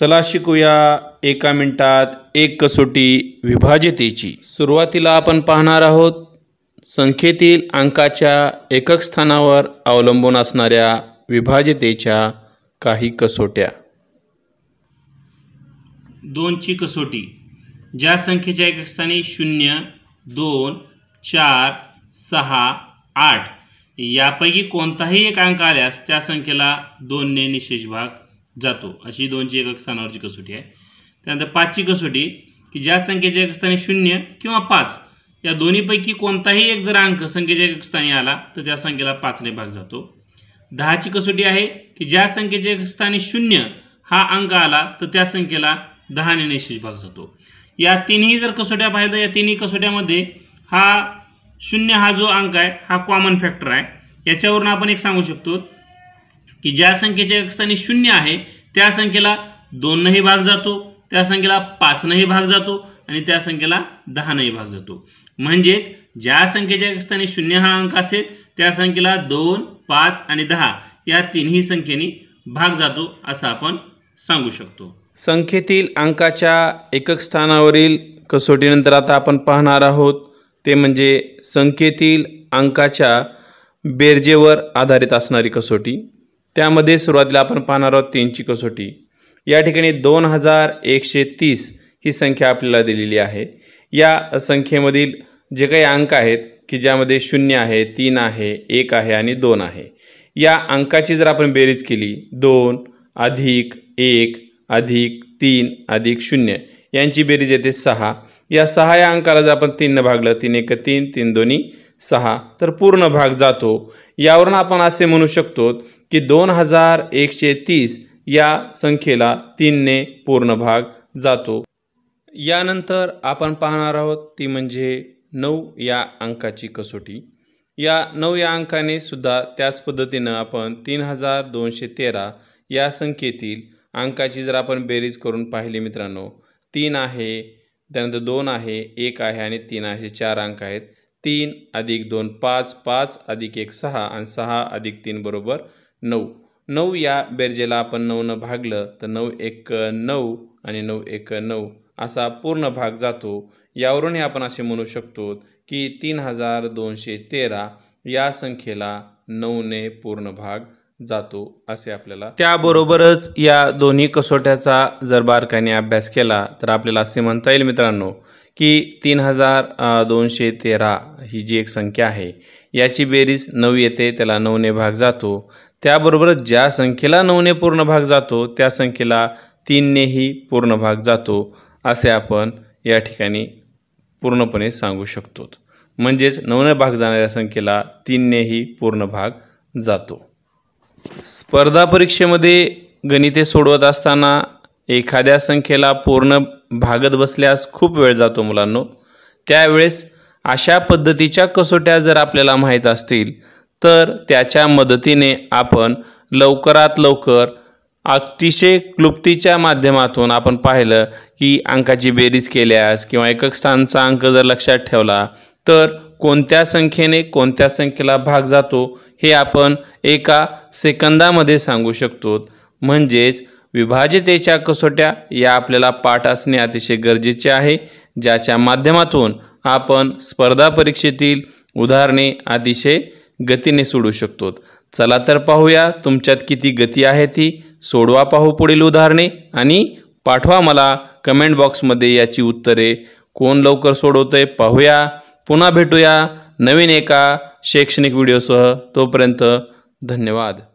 चला शिकूया एका मिनिटात एक कसोटी विभाजितेची सुरुवातीला आपण पाहणार आहोत संख्येतील अंकाच्या एकक स्थानावर अवलंबून असणाऱ्या विभाजितेच्या काही कसोट्या दोनची कसोटी ज्या संख्येच्या एकक स्थानी शून्य दोन चार सहा आठ यापैकी कोणताही एक अंक आल्यास त्या संख्येला दोनने निशेष भाग जातो अशी दोनची एकक स्थानावरची कसोटी आहे त्यानंतर पाचची कसोटी की ज्या संख्येच्या स्थानी शून्य किंवा पाच या दोन्हीपैकी कोणताही एक जर अंक संख्येच्या स्थानी आला तर त्या संख्येला पाचने भाग जातो दहाची कसोटी आहे की ज्या संख्येच्या एकस्थानी शून्य हा अंक आला तर त्या संख्येला दहाने निशेष भाग जातो या तिन्ही जर कसोट्या पाहिल्या या तिन्ही कसोट्यामध्ये हा शून्य हा जो अंक आहे हा कॉमन फॅक्टर आहे याच्यावरून आपण एक सांगू शकतो की ज्या संख्येच्या एकस्थानी शून्य आहे त्या संख्येला दोननंही भाग जातो त्या संख्येला पाचनंही भाग जातो आणि त्या संख्येला दहानंही भाग जातो म्हणजेच ज्या संख्येच्या एकस्थानी शून्य हा अंक असेल त्या संख्येला दोन पाच आणि दहा या तिन्ही संख्येने भाग जातो असं आपण सांगू शकतो संख्येतील अंकाच्या एकक स्थानावरील कसोटीनंतर आता आपण पाहणार आहोत ते म्हणजे संख्येतील अंकाच्या बेरजेवर आधारित असणारी कसोटी त्यामध्ये सुरुवातीला आपण पाहणार आहोत तीनची कसोटी या ठिकाणी दोन हजार एकशे तीस ही संख्या आपल्याला दिलेली आहे या संख्येमधील जे काही अंक आहेत की ज्यामध्ये शून्य आहे तीन आहे एक आहे आणि दोन आहे या अंकाची जर आपण बेरीज केली दोन अधिक एक अधिक तीन अधिक शून्य यांची बेरीज येते सहा या सहा या अंकाला जर आपण तीननं भागलं तीन एक तीन तीन दोन्ही सहा तर पूर्ण भाग जातो यावरून आपण असे म्हणू शकतो की दोन हजार एकशे तीस या संख्येला तीनने पूर्ण भाग जातो यानंतर आपण पाहणार आहोत ती म्हणजे नऊ या अंकाची कसोटी या नऊ या अंकाने सुद्धा त्याच पद्धतीनं आपण तीन हजार दोनशे तेरा या संख्येतील अंकाची जर आपण बेरीज करून पाहिली मित्रांनो तीन आहे त्यानंतर दोन आहे एक आहे आणि तीन आहे चार अंक आहेत तीन अधिक दोन पाच पाच अधिक एक सहा आणि सहा अधिक तीन बरोबर नऊ नऊ या बेरजेला आपण नऊनं भागलं तर नऊ एक नऊ आणि नऊ एक नऊ असा पूर्ण भाग जातो यावरूनही आपण असे म्हणू शकतो की तीन हजार दोनशे तेरा या संख्येला नऊने पूर्ण भाग जातो असे आपल्याला त्याबरोबरच या दोन्ही कसोट्याचा जर बारकाने अभ्यास केला तर आपल्याला असे म्हणता येईल मित्रांनो की तीन हजार दोनशे तेरा ही जी एक संख्या आहे याची बेरीज नऊ येते त्याला नऊने भाग जातो त्याबरोबरच ज्या संख्येला नऊने पूर्ण भाग जातो त्या संख्येला तीननेही पूर्ण भाग जातो असे आपण या ठिकाणी पूर्णपणे सांगू शकतो म्हणजेच नऊने भाग जाणाऱ्या संख्येला तीननेही पूर्ण भाग जातो स्पर्धा परीक्षेमध्ये गणिते सोडवत असताना एखाद्या संख्येला पूर्ण भागत बसल्यास खूप वेळ जातो मुलांनो त्यावेळेस अशा पद्धतीच्या कसोट्या जर आपल्याला माहीत असतील तर त्याच्या मदतीने आपण लवकरात लवकर अतिशय क्लुप्तीच्या माध्यमातून आपण पाहिलं की अंकाची बेरीज केल्यास किंवा एकक स्थानचा अंक जर लक्षात ठेवला तर कोणत्या संख्येने कोणत्या संख्येला भाग जातो हे आपण एका सेकंदामध्ये सांगू शकतो म्हणजेच विभाजितेच्या कसोट्या या आपल्याला पाठ असणे अतिशय गरजेचे आहे ज्याच्या माध्यमातून आपण स्पर्धा परीक्षेतील उदाहरणे अतिशय गतीने सोडू शकतो चला तर पाहूया तुमच्यात किती गती आहे ती सोडवा पाहू पुढील उदाहरणे आणि पाठवा मला कमेंट बॉक्समध्ये याची उत्तरे कोण लवकर सोडवतंय पाहूया पुन्हा भेटूया नवीन एका शैक्षणिक व्हिडिओसह तोपर्यंत धन्यवाद